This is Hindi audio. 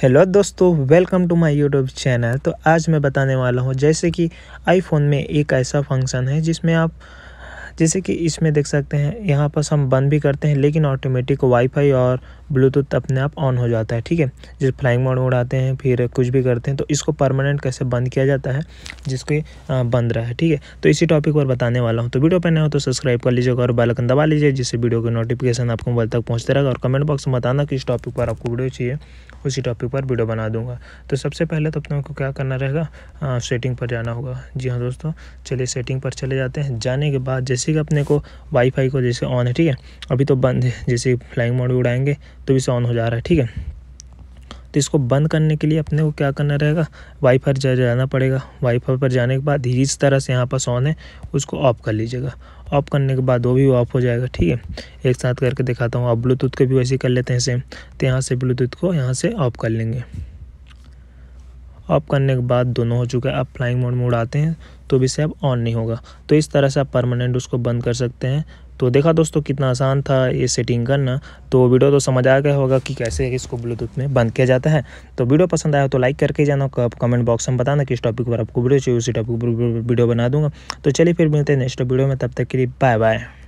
हेलो दोस्तों welcome to my YouTube channel तो आज मैं बताने वाला हूँ जैसे कि आईफोन में एक ऐसा फंक्शन है जिसमें आप जैसे कि इसमें देख सकते हैं यहाँ पर हम बंद भी करते हैं लेकिन ऑटोमेटिक वाईफाई और ब्लूटूथ अपने आप ऑन हो जाता है ठीक है जैसे फ्लाइंग मोड उड़ाते हैं फिर कुछ भी करते हैं तो इसको परमानेंट कैसे बंद किया जाता है जिसके बंद रहा है ठीक है तो इसी टॉपिक पर बताने वाला हूँ तो वीडियो पर हो तो सब्सक्राइब कर लीजिएगा और बालकन दबा लीजिए जिससे वीडियो की नोटिफिकेशन आपको मोबाइल तक पहुँचते रहेगा और कमेंट बॉक्स में बताना कि इस टॉपिक पर आपको वीडियो चाहिए उसी टॉपिक पर वीडियो बना दूंगा तो सबसे पहले तो अपने को क्या करना रहेगा सेटिंग पर जाना होगा जी हाँ दोस्तों चलिए सेटिंग पर चले जाते हैं जाने के बाद जैसे जैसे कि अपने को वाईफाई को जैसे ऑन है ठीक है अभी तो बंद है जैसे फ्लाइंग मोड उड़ाएंगे तो इसे ऑन हो जा रहा है ठीक है तो इसको बंद करने के लिए अपने को क्या करना रहेगा वाईफाई पर जाना पड़ेगा वाईफाई पर जाने के बाद इस तरह से यहाँ पास ऑन है उसको ऑफ कर लीजिएगा ऑफ करने के बाद वो भी ऑफ हो जाएगा ठीक है एक साथ करके दिखाता हूँ आप ब्लूटूथ के भी वैसे कर लेते हैं सेम तो यहाँ से ब्लूटूथ को यहाँ से ऑफ कर लेंगे ऑफ करने के बाद दोनों हो चुका है आप फ्लाइंग मोड में उड़ाते हैं तो भी से ऑन नहीं होगा तो इस तरह से आप परमानेंट उसको बंद कर सकते हैं तो देखा दोस्तों कितना आसान था ये सेटिंग करना तो वीडियो तो समझ आ गया होगा कि कैसे इसको ब्लूटूथ में बंद किया जाता है तो वीडियो पसंद आया तो लाइक करके जाना आप कमेंट बॉक्स में बताना किस टॉपिक पर आपको वीडियो चाहिए उसी टॉपिक पर वीडियो बना दूंगा तो चलिए फिर मिलते हैं नेक्स्ट वीडियो में तब तक के लिए बाय बाय